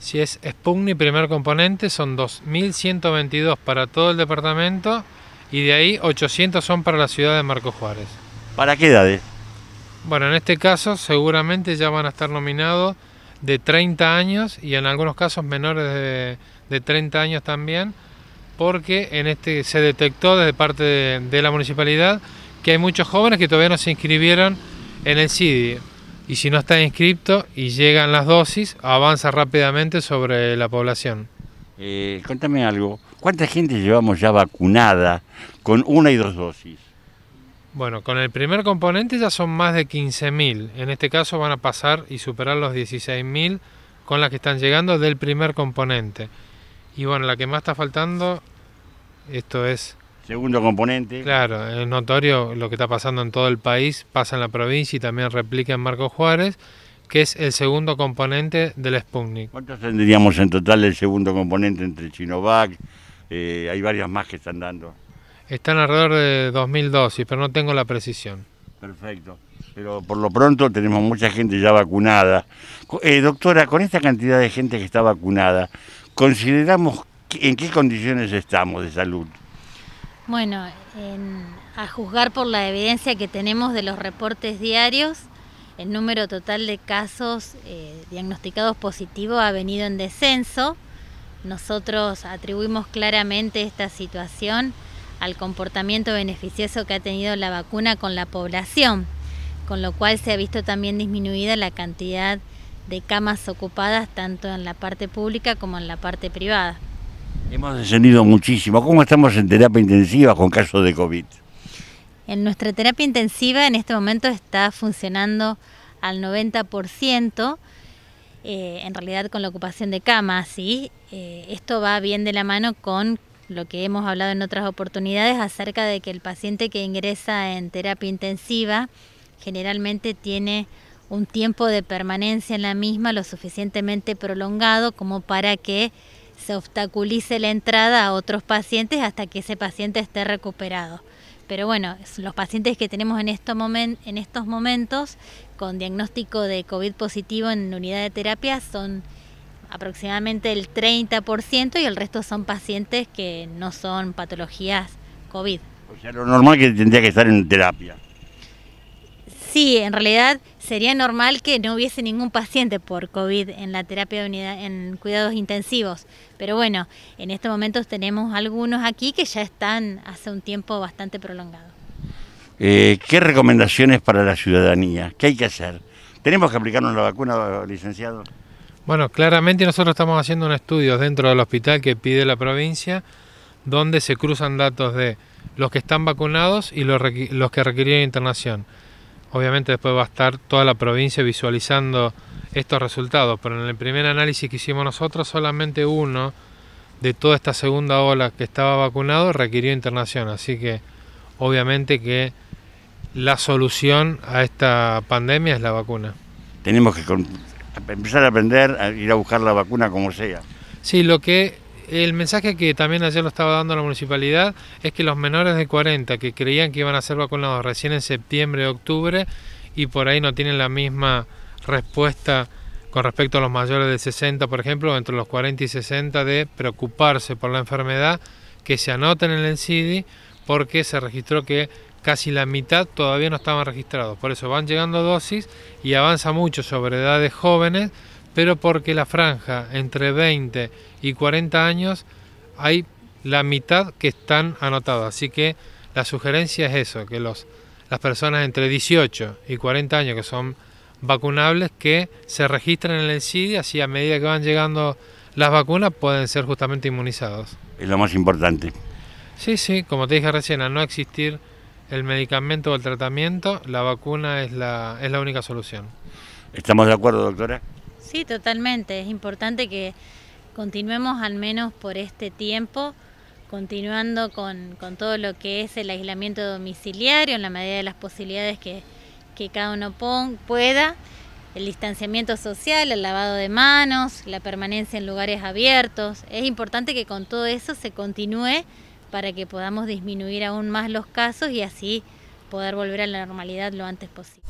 Si es Spugni, primer componente, son 2.122 para todo el departamento y de ahí 800 son para la ciudad de Marco Juárez. ¿Para qué edades? Bueno, en este caso seguramente ya van a estar nominados de 30 años y en algunos casos menores de, 30 años también, porque en este se detectó desde parte de la municipalidad que hay muchos jóvenes que todavía no se inscribieron en el CIDI y si no está inscripto y llegan las dosis, avanza rápidamente sobre la población. Eh, Cuéntame algo, ¿cuánta gente llevamos ya vacunada con una y dos dosis? Bueno, con el primer componente ya son más de 15.000, en este caso van a pasar y superar los 16.000 con las que están llegando del primer componente. Y bueno, la que más está faltando, esto es segundo componente. Claro, es notorio lo que está pasando en todo el país, pasa en la provincia y también replica en Marco Juárez, que es el segundo componente del Sputnik. ¿Cuántos tendríamos en total el segundo componente entre Chinovac? Eh, hay varias más que están dando. Están alrededor de 2.000 dosis, pero no tengo la precisión. Perfecto. Pero por lo pronto tenemos mucha gente ya vacunada. Eh, doctora, con esta cantidad de gente que está vacunada, ¿consideramos en qué condiciones estamos de salud? Bueno, a juzgar por la evidencia que tenemos de los reportes diarios, el número total de casos eh, diagnosticados positivos ha venido en descenso. Nosotros atribuimos claramente esta situación al comportamiento beneficioso que ha tenido la vacuna con la población, con lo cual se ha visto también disminuida la cantidad de camas ocupadas tanto en la parte pública como en la parte privada. Hemos descendido muchísimo. ¿Cómo estamos en terapia intensiva con casos de COVID? En nuestra terapia intensiva en este momento está funcionando al 90%, eh, en realidad con la ocupación de camas, y eh, esto va bien de la mano con lo que hemos hablado en otras oportunidades acerca de que el paciente que ingresa en terapia intensiva generalmente tiene un tiempo de permanencia en la misma lo suficientemente prolongado como para que se obstaculice la entrada a otros pacientes hasta que ese paciente esté recuperado. Pero bueno, los pacientes que tenemos en, estos en estos momentos con diagnóstico de COVID positivo en unidad de terapia son aproximadamente el 30% y el resto son pacientes que no son patologías COVID. O sea, lo normal que tendría que estar en terapia. Sí, en realidad sería normal que no hubiese ningún paciente por COVID en la terapia de unidad, en cuidados intensivos. Pero bueno, en estos momentos tenemos algunos aquí que ya están hace un tiempo bastante prolongado. Eh, ¿Qué recomendaciones para la ciudadanía? ¿Qué hay que hacer? ¿Tenemos que aplicarnos la vacuna, licenciado? Bueno, claramente nosotros estamos haciendo un estudio dentro del hospital que pide la provincia, donde se cruzan datos de los que están vacunados y los, que requirieron internación. Obviamente después va a estar toda la provincia visualizando estos resultados, pero en el primer análisis que hicimos nosotros solamente uno de toda esta segunda ola que estaba vacunado requirió internación, así que obviamente que la solución a esta pandemia es la vacuna. Tenemos que empezar a aprender a ir a buscar la vacuna como sea. Sí, lo que el mensaje que también ayer lo estaba dando la municipalidad es que los menores de 40 que creían que iban a ser vacunados recién en septiembre, octubre, y por ahí no tienen la misma respuesta con respecto a los mayores de 60, por ejemplo, entre los 40 y 60, de preocuparse por la enfermedad, que se anoten en el CIDI, porque se registró que casi la mitad todavía no estaban registrados. Por eso van llegando dosis y avanza mucho sobre edades jóvenes, pero porque la franja entre 20 y y 40 años hay la mitad que están anotados. Así que la sugerencia es eso, que los, las personas entre 18 y 40 años que son vacunables, que se registren en el CIDI, así a medida que van llegando las vacunas pueden ser justamente inmunizados. Es lo más importante. Sí, sí, como te dije recién, al no existir el medicamento o el tratamiento, la vacuna es la, es la única solución. ¿Estamos de acuerdo, doctora? Sí, totalmente. Es importante que continuemos al menos por este tiempo, continuando con, todo lo que es el aislamiento domiciliario en la medida de las posibilidades que, cada uno pueda, el distanciamiento social, el lavado de manos, la permanencia en lugares abiertos. Es importante que con todo eso se continúe para que podamos disminuir aún más los casos y así poder volver a la normalidad lo antes posible.